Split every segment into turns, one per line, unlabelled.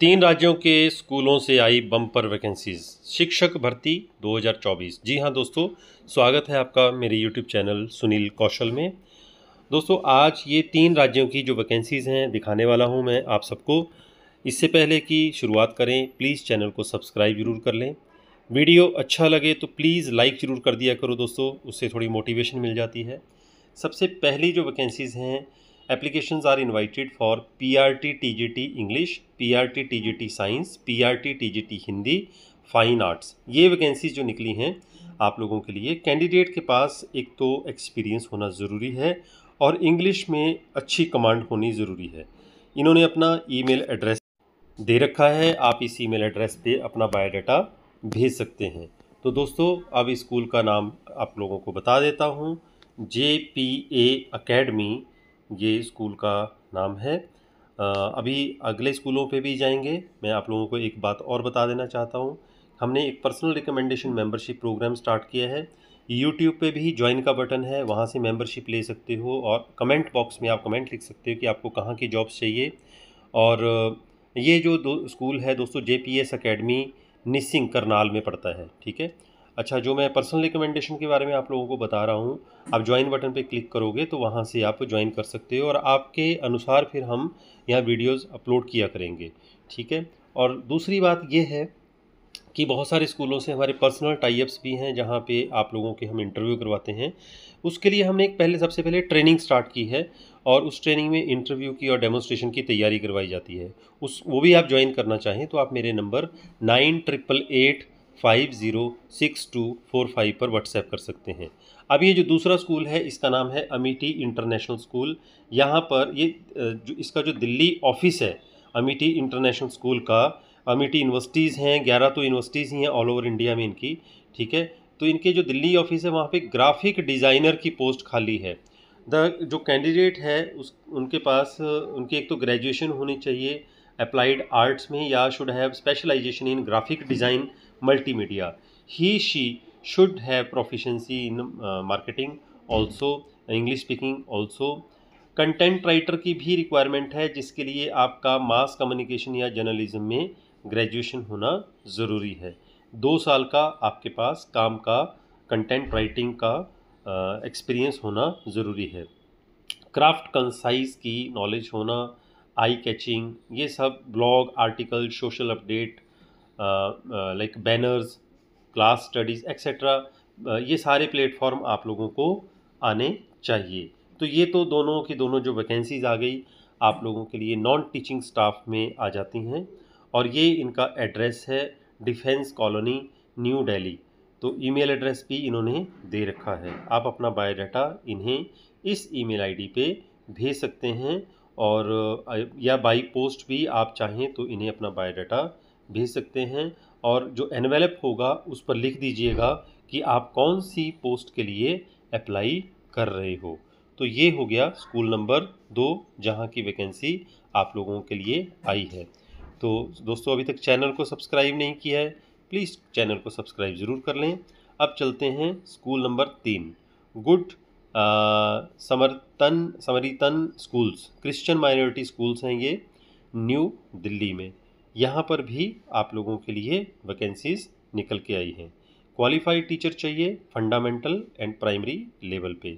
तीन राज्यों के स्कूलों से आई बम्पर वैकेंसीज शिक्षक भर्ती 2024 जी हाँ दोस्तों स्वागत है आपका मेरे यूट्यूब चैनल सुनील कौशल में दोस्तों आज ये तीन राज्यों की जो वैकेंसीज़ हैं दिखाने वाला हूँ मैं आप सबको इससे पहले कि शुरुआत करें प्लीज़ चैनल को सब्सक्राइब जरूर कर लें वीडियो अच्छा लगे तो प्लीज़ लाइक ज़रूर कर दिया करो दोस्तों उससे थोड़ी मोटिवेशन मिल जाती है सबसे पहली जो वैकेंसीज़ हैं applications are invited for PRT TGT English, PRT TGT Science, PRT TGT Hindi, fine arts ये वैकेंसीज जो निकली हैं आप लोगों के लिए कैंडिडेट के पास एक तो एक्सपीरियंस होना ज़रूरी है और इंग्लिश में अच्छी कमांड होनी ज़रूरी है इन्होंने अपना ईमेल एड्रेस दे रखा है आप इस ईमेल एड्रेस पे अपना बायोडाटा भेज सकते हैं तो दोस्तों अब स्कूल का नाम आप लोगों को बता देता हूँ जे पी ए अकेडमी ये स्कूल का नाम है अभी अगले स्कूलों पे भी जाएंगे मैं आप लोगों को एक बात और बता देना चाहता हूँ हमने एक personal recommendation membership programme start किया है यूट्यूब पे भी ज्वाइन का बटन है वहाँ से मेंबरशिप ले सकते हो और कमेंट बॉक्स में आप कमेंट लिख सकते हो कि आपको कहाँ की जॉब्स चाहिए और ये जो दो स्कूल है दोस्तों J P S academy Nissing Karnal में पड़ता है ठीक है अच्छा जो मैं पर्सनल रिकमेंडेशन के बारे में आप लोगों को बता रहा हूँ आप ज्वाइन बटन पे क्लिक करोगे तो वहाँ से आप ज्वाइन कर सकते हो और आपके अनुसार फिर हम यहाँ वीडियोस अपलोड किया करेंगे ठीक है और दूसरी बात ये है कि बहुत सारे स्कूलों से हमारे पर्सनल टाइप्स भी हैं जहाँ पर आप लोगों के हम इंटरव्यू करवाते हैं उसके लिए हमने एक पहले सबसे पहले ट्रेनिंग स्टार्ट की है और उस ट्रेनिंग में इंटरव्यू की और डेमोस्ट्रेशन की तैयारी करवाई जाती है उस वो भी आप ज्वाइन करना चाहें तो आप मेरे number nine triple eight five zero six two four five पर व्हाट्सएप कर सकते हैं अब ये जो दूसरा स्कूल है इसका नाम है अमिटी इंटरनेशनल स्कूल यहाँ पर ये जो इसका जो दिल्ली ऑफिस है अमिटी इंटरनेशनल स्कूल का अमिटी यूनिवर्सिटीज़ हैं ग्यारह तो यूनिवर्सिटीज़ ही हैं ऑल ओवर इंडिया में इनकी ठीक है तो इनके जो दिल्ली ऑफिस है वहाँ पे ग्राफिक डिज़ाइनर की पोस्ट खाली है द जो कैंडिडेट है उस उनके पास उनकी एक तो ग्रेजुएशन होनी चाहिए अप्लाइड आर्ट्स में या should have specialisation in graphic design multi media he she should proficiency in in uh, marketing also English speaking also content writer की भी रिक्वायरमेंट है जिसके लिए आपका मास कम्युनिकेशन या जर्नलिज्म में ग्रेजुएशन होना ज़रूरी है दो साल का आपके पास काम का कंटेंट राइटिंग का एक्सपीरियंस uh, होना ज़रूरी है क्राफ्ट कंसाइज की नॉलेज होना आई कैचिंग ये सब blog article social update like banners class studies et cetera ये सारे प्लेटफॉर्म आप लोगों को आने चाहिए तो ये तो दोनों की दोनों जो वैकेंसीज आ गई आप लोगों के लिए नॉन टीचिंग स्टाफ में आ जाती हैं और ये इनका एड्रेस है डिफेंस कॉलोनी न्यू दिल्ली तो ईमेल एड्रेस भी इन्होंने दे रखा है आप अपना बायोडाटा इन्हें इस ईमेल आईडी पे भेज सकते हैं और या बाई पोस्ट भी आप चाहें तो इन्हें अपना बायोडाटा भेज सकते हैं और जो एनवेलप होगा उस पर लिख दीजिएगा कि आप कौन सी पोस्ट के लिए अप्लाई कर रहे हो तो ये हो गया स्कूल नंबर दो जहाँ की वैकेंसी आप लोगों के लिए आई है तो दोस्तों अभी तक चैनल को सब्सक्राइब नहीं किया है प्लीज़ चैनल को सब्सक्राइब ज़रूर कर लें अब चलते हैं स्कूल नंबर तीन good Samaritan Samaritan schools Christian minority schools हैं ये न्यू दिल्ली में यहाँ पर भी आप लोगों के लिए वैकेंसीज निकल के आई हैं क्वालिफाइड टीचर चाहिए फंडामेंटल एंड प्राइमरी लेवल पे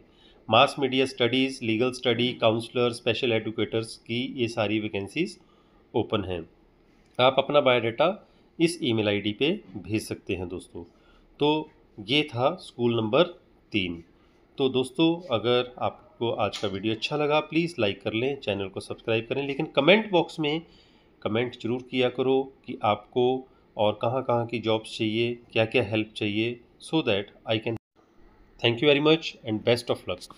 mass media studies legal study counsellor special educators की ये सारी वैकेंसीज ओपन हैं आप अपना बायोडाटा इस ईमेल आईडी पे भेज सकते हैं दोस्तों तो ये था स्कूल नंबर तीन तो दोस्तों अगर आपको आज का वीडियो अच्छा लगा प्लीज़ लाइक कर लें चैनल को सब्सक्राइब करें लेकिन कमेंट बॉक्स में कमेंट जरूर किया करो कि आपको और कहाँ कहाँ की जॉब्स चाहिए क्या क्या हेल्प चाहिए so that I can thank you very much and best of luck